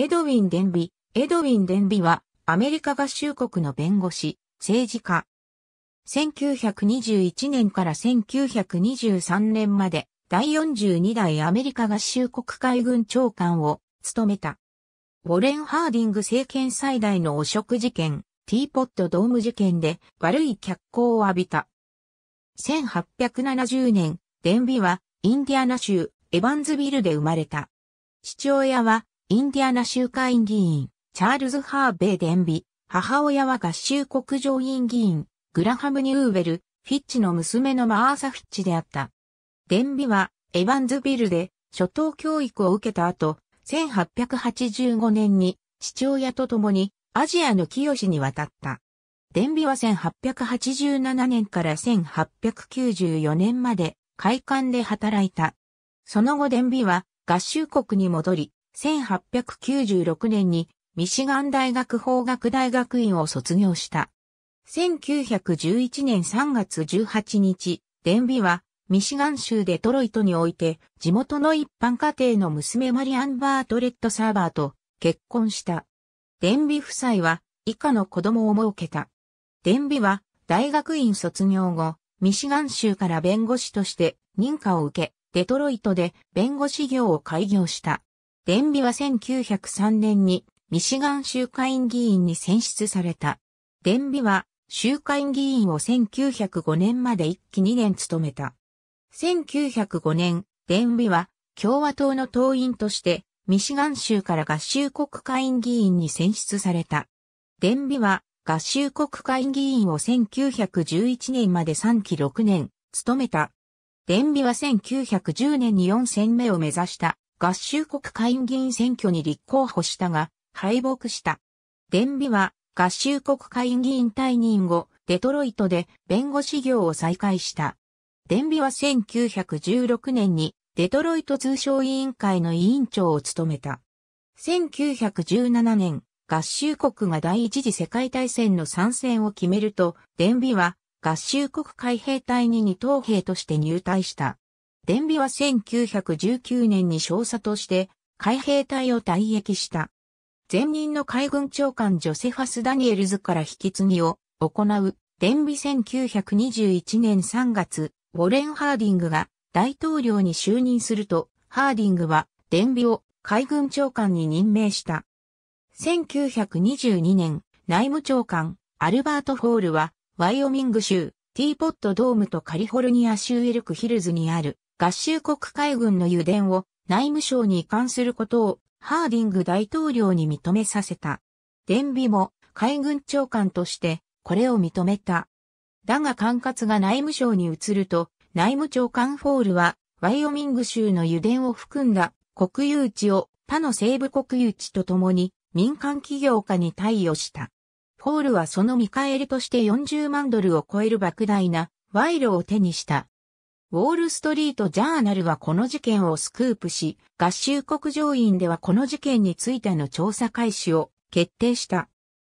エドウィン・デンビ。エドウィン・デンビは、アメリカ合衆国の弁護士、政治家。1921年から1923年まで、第42代アメリカ合衆国海軍長官を務めた。ウォレン・ハーディング政権最大の汚職事件、ティーポットドーム事件で悪い脚光を浴びた。1870年、デンビはインディアナ州エバンズビルで生まれた。父親はインディアナ州会議員、チャールズ・ハーベイ・デンビ、母親は合衆国上院議員、グラハム・ニューウェル、フィッチの娘のマーサ・フィッチであった。デンビは、エヴァンズビルで、初等教育を受けた後、1885年に、父親と共に、アジアの清に渡った。デンビは1887年から1894年まで、会館で働いた。その後デンビは、合衆国に戻り、1896年にミシガン大学法学大学院を卒業した。1911年3月18日、デンビはミシガン州デトロイトにおいて地元の一般家庭の娘マリアン・バートレット・サーバーと結婚した。デンビ夫妻は以下の子供を設けた。デンビは大学院卒業後、ミシガン州から弁護士として認可を受け、デトロイトで弁護士業を開業した。デンビは1903年にミシガン州会議員に選出された。デンビは州会議員を1905年まで1期2年務めた。1905年、デンビは共和党の党員としてミシガン州から合衆国会員議員に選出された。デンビは合衆国会議員を1911年まで3期6年務めた。デンビは1910年に4選目を目指した合衆国会議員選挙に立候補したが、敗北した。デンビは合衆国会議員退任後、デトロイトで弁護士業を再開した。デンビは1916年にデトロイト通商委員会の委員長を務めた。1917年、合衆国が第一次世界大戦の参戦を決めると、デンビは合衆国海兵隊に二等兵として入隊した。ンビは1919年に少佐として海兵隊を退役した。前任の海軍長官ジョセファス・ダニエルズから引き継ぎを行う伝美1921年3月、ウォレン・ハーディングが大統領に就任すると、ハーディングはンビを海軍長官に任命した。1922年、内務長官、アルバート・ホールは、ワイオミング州、ティーポットドームとカリフォルニア州エルクヒルズにある合衆国海軍の油田を内務省に移管することをハーディング大統領に認めさせた。デンビも海軍長官としてこれを認めた。だが管轄が内務省に移ると内務長官フォールはワイオミング州の油田を含んだ国有地を他の西部国有地とともに民間企業家に貸与した。フォールはその見返りとして40万ドルを超える莫大な賄賂を手にした。ウォール・ストリート・ジャーナルはこの事件をスクープし、合衆国上院ではこの事件についての調査開始を決定した。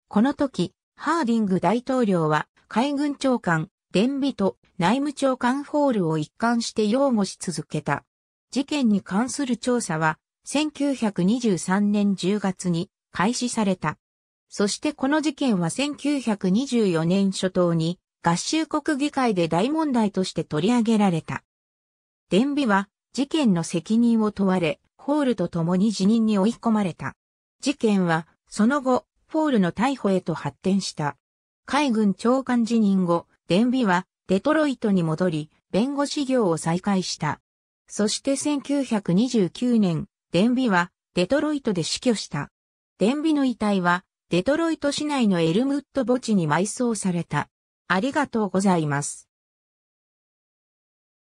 この時、ハーディング大統領は海軍長官、デンビと内務長官ホールを一貫して擁護し続けた。事件に関する調査は、1923年10月に開始された。そしてこの事件は1924年初頭に合衆国議会で大問題として取り上げられた。デンビは事件の責任を問われ、ホールと共に辞任に追い込まれた。事件は、その後、ホールの逮捕へと発展した。海軍長官辞任後、デンビはデトロイトに戻り、弁護士業を再開した。そして1929年、デンビはデトロイトで死去した。デンビの遺体は、デトロイト市内のエルムッド墓地に埋葬された。ありがとうございます。